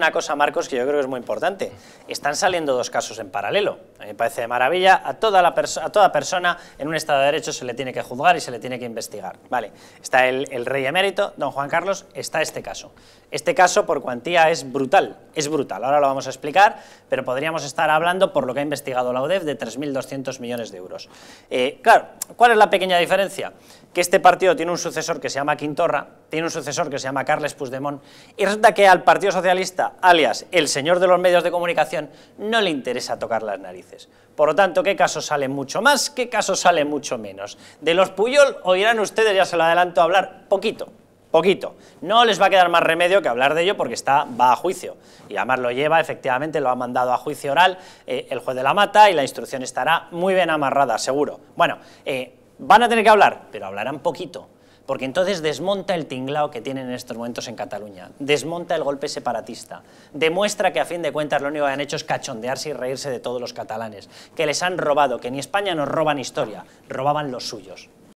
Una cosa, Marcos, que yo creo que es muy importante. Están saliendo dos casos en paralelo. A mí me parece de maravilla. A toda, la toda persona en un Estado de Derecho se le tiene que juzgar y se le tiene que investigar. Vale, está el, rey emérito, don Juan Carlos, está este caso. Este caso, por cuantía, es brutal. Es brutal. Ahora lo vamos a explicar, pero podríamos estar hablando, por lo que ha investigado la UDEF, de 3.200 millones de euros. Eh, claro, ¿cuál es la pequeña diferencia? que este partido tiene un sucesor que se llama Quintorra, tiene un sucesor que se llama Carles Puigdemont, y resulta que al Partido Socialista, alias el señor de los medios de comunicación, no le interesa tocar las narices. Por lo tanto, ¿qué caso sale mucho más? ¿Qué caso sale mucho menos? De los Puyol oirán ustedes, ya se lo adelanto, a hablar poquito, poquito. No les va a quedar más remedio que hablar de ello porque está, va a juicio. Y además lo lleva, efectivamente, lo ha mandado a juicio oral eh, el juez de la mata y la instrucción estará muy bien amarrada, seguro. Bueno, eh, Van a tener que hablar, pero hablarán poquito, porque entonces desmonta el tinglao que tienen en estos momentos en Cataluña, desmonta el golpe separatista, demuestra que a fin de cuentas lo único que han hecho es cachondearse y reírse de todos los catalanes, que les han robado, que ni España nos roban historia, robaban los suyos.